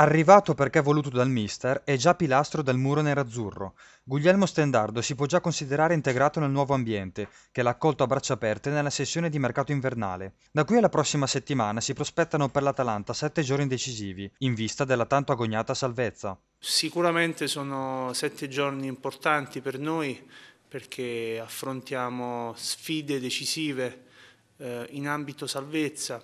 Arrivato perché voluto dal mister, è già pilastro del muro nerazzurro. Guglielmo Stendardo si può già considerare integrato nel nuovo ambiente, che l'ha accolto a braccia aperte nella sessione di mercato invernale. Da qui alla prossima settimana si prospettano per l'Atalanta sette giorni decisivi, in vista della tanto agognata salvezza. Sicuramente sono sette giorni importanti per noi, perché affrontiamo sfide decisive eh, in ambito salvezza.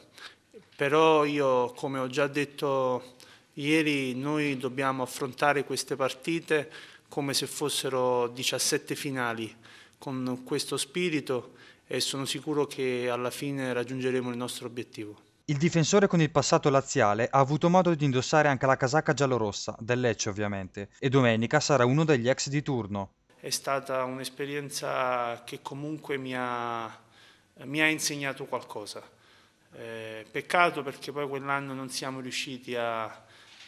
Però io, come ho già detto Ieri noi dobbiamo affrontare queste partite come se fossero 17 finali, con questo spirito e sono sicuro che alla fine raggiungeremo il nostro obiettivo. Il difensore con il passato laziale ha avuto modo di indossare anche la casacca giallorossa, del Lecce ovviamente, e domenica sarà uno degli ex di turno. È stata un'esperienza che comunque mi ha, mi ha insegnato qualcosa. Eh, peccato perché poi quell'anno non siamo riusciti a,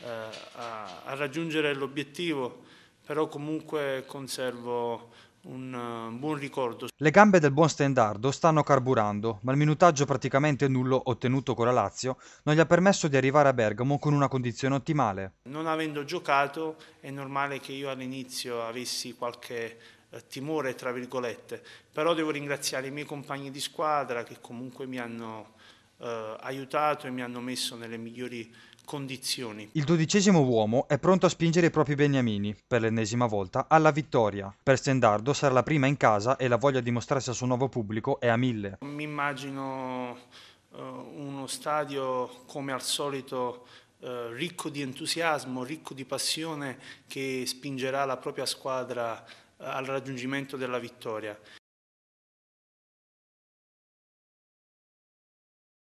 eh, a, a raggiungere l'obiettivo, però comunque conservo eh, un buon ricordo. Le gambe del buon Stendardo stanno carburando, ma il minutaggio praticamente nullo ottenuto con la Lazio non gli ha permesso di arrivare a Bergamo con una condizione ottimale. Non avendo giocato è normale che io all'inizio avessi qualche eh, timore, tra virgolette, però devo ringraziare i miei compagni di squadra che comunque mi hanno eh, aiutato e mi hanno messo nelle migliori condizioni. Il dodicesimo uomo è pronto a spingere i propri beniamini, per l'ennesima volta, alla vittoria. Per Stendardo sarà la prima in casa e la voglia di mostrarsi al suo nuovo pubblico è a mille. Mi immagino uh, uno stadio come al solito uh, ricco di entusiasmo, ricco di passione che spingerà la propria squadra eh, al raggiungimento della vittoria.